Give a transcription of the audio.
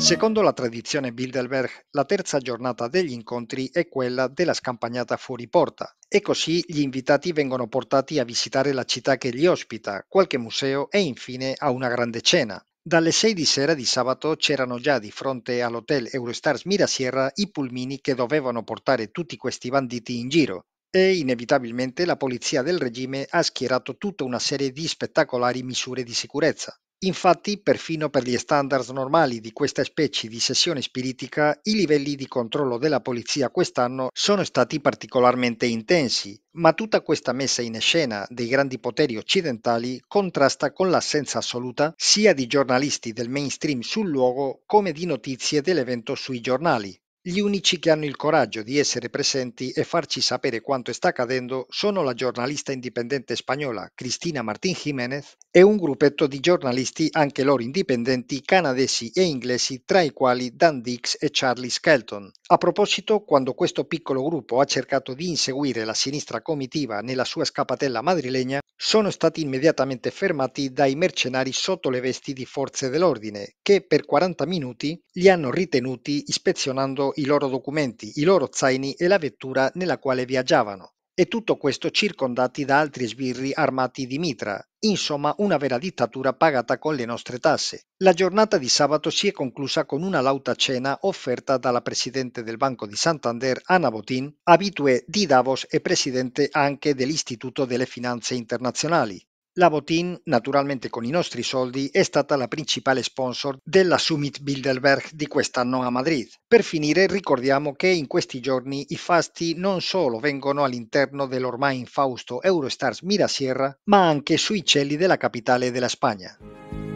Secondo la tradizione Bilderberg, la terza giornata degli incontri è quella della scampagnata fuori porta e così gli invitati vengono portati a visitare la città che li ospita, qualche museo e infine a una grande cena. Dalle 6 di sera di sabato c'erano già di fronte all'hotel Eurostars Mirasierra i pulmini che dovevano portare tutti questi banditi in giro e inevitabilmente la polizia del regime ha schierato tutta una serie di spettacolari misure di sicurezza. Infatti perfino per gli standard normali di questa specie di sessione spiritica i livelli di controllo della polizia quest'anno sono stati particolarmente intensi, ma tutta questa messa in scena dei grandi poteri occidentali contrasta con l'assenza assoluta sia di giornalisti del mainstream sul luogo come di notizie dell'evento sui giornali. Gli unici che hanno il coraggio di essere presenti e farci sapere quanto sta accadendo sono la giornalista indipendente spagnola Cristina Martín Jiménez e un gruppetto di giornalisti anche loro indipendenti canadesi e inglesi tra i quali Dan Dix e Charlie Skelton. A proposito, quando questo piccolo gruppo ha cercato di inseguire la sinistra comitiva nella sua scappatella madrilegna, sono stati immediatamente fermati dai mercenari sotto le vesti di forze dell'ordine che per 40 minuti li hanno ritenuti ispezionando i loro documenti, i loro zaini e la vettura nella quale viaggiavano. E tutto questo circondati da altri sbirri armati di mitra. Insomma, una vera dittatura pagata con le nostre tasse. La giornata di sabato si è conclusa con una lauta cena offerta dalla presidente del Banco di Santander, Anna Botin, abitue di Davos e presidente anche dell'Istituto delle Finanze Internazionali. La Votin, naturalmente con i nostri soldi, è stata la principale sponsor della Summit Bilderberg di quest'anno a Madrid. Per finire ricordiamo che in questi giorni i fasti non solo vengono all'interno dell'ormai infausto Eurostars Mirasierra, ma anche sui cieli della capitale della Spagna.